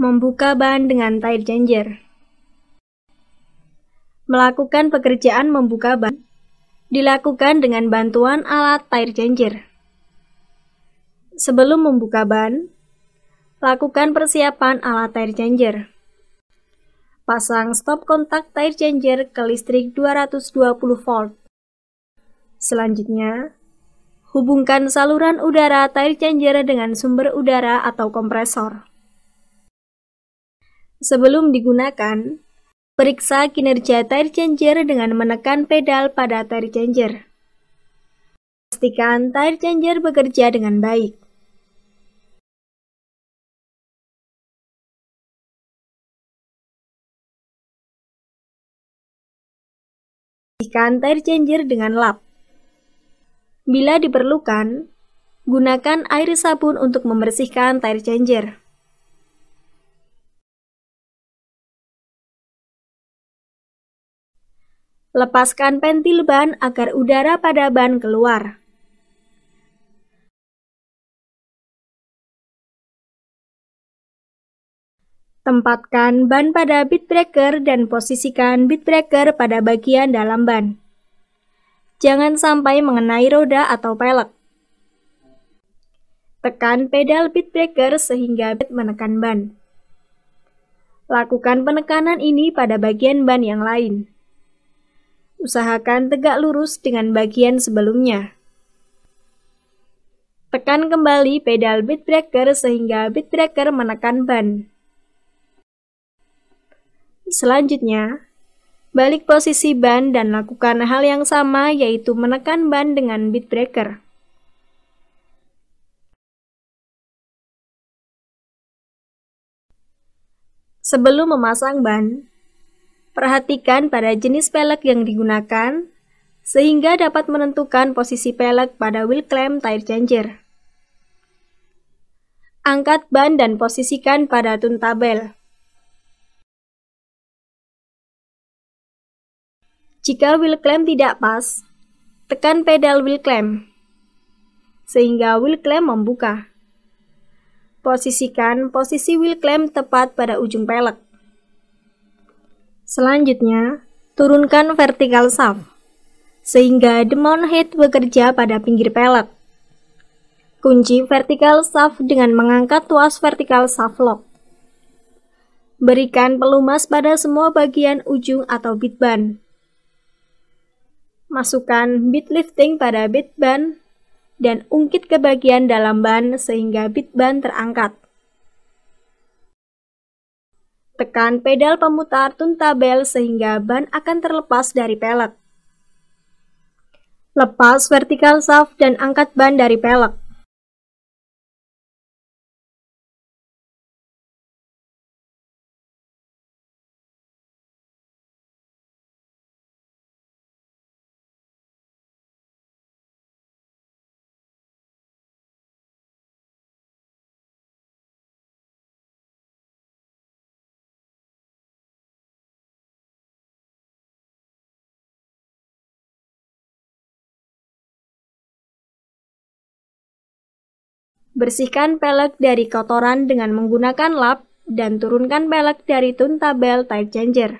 Membuka ban dengan tire changer. Melakukan pekerjaan membuka ban dilakukan dengan bantuan alat tire changer. Sebelum membuka ban, lakukan persiapan alat tire changer. Pasang stop kontak tire changer ke listrik 220 volt. Selanjutnya, hubungkan saluran udara tire changer dengan sumber udara atau kompresor. Sebelum digunakan, periksa kinerja tire changer dengan menekan pedal pada tire changer. Pastikan tire changer bekerja dengan baik. Pastikan tire changer dengan lap. Bila diperlukan, gunakan air sabun untuk membersihkan tire changer. Lepaskan pentil ban agar udara pada ban keluar. Tempatkan ban pada bit breaker dan posisikan bit breaker pada bagian dalam ban. Jangan sampai mengenai roda atau pelek. Tekan pedal bit breaker sehingga bit menekan ban. Lakukan penekanan ini pada bagian ban yang lain. Usahakan tegak lurus dengan bagian sebelumnya. Tekan kembali pedal beat breaker sehingga beat breaker menekan ban. Selanjutnya, balik posisi ban dan lakukan hal yang sama yaitu menekan ban dengan beat breaker. Sebelum memasang ban, Perhatikan pada jenis pelek yang digunakan, sehingga dapat menentukan posisi pelek pada wheel clamp tire changer. Angkat ban dan posisikan pada tuntabel. Jika wheel clamp tidak pas, tekan pedal wheel clamp sehingga wheel clamp membuka. Posisikan posisi wheel clamp tepat pada ujung pelek. Selanjutnya, turunkan vertikal shaft, sehingga demon head bekerja pada pinggir pelet. Kunci vertikal shaft dengan mengangkat tuas vertikal shaft lock. Berikan pelumas pada semua bagian ujung atau bit band. Masukkan bit lifting pada bit band dan ungkit ke bagian dalam ban sehingga bit ban terangkat. Tekan pedal pemutar tuntabel sehingga ban akan terlepas dari pelek. Lepas vertikal shaft dan angkat ban dari pelek. Bersihkan pelek dari kotoran dengan menggunakan lap dan turunkan pelek dari tuntabel tabel type changer.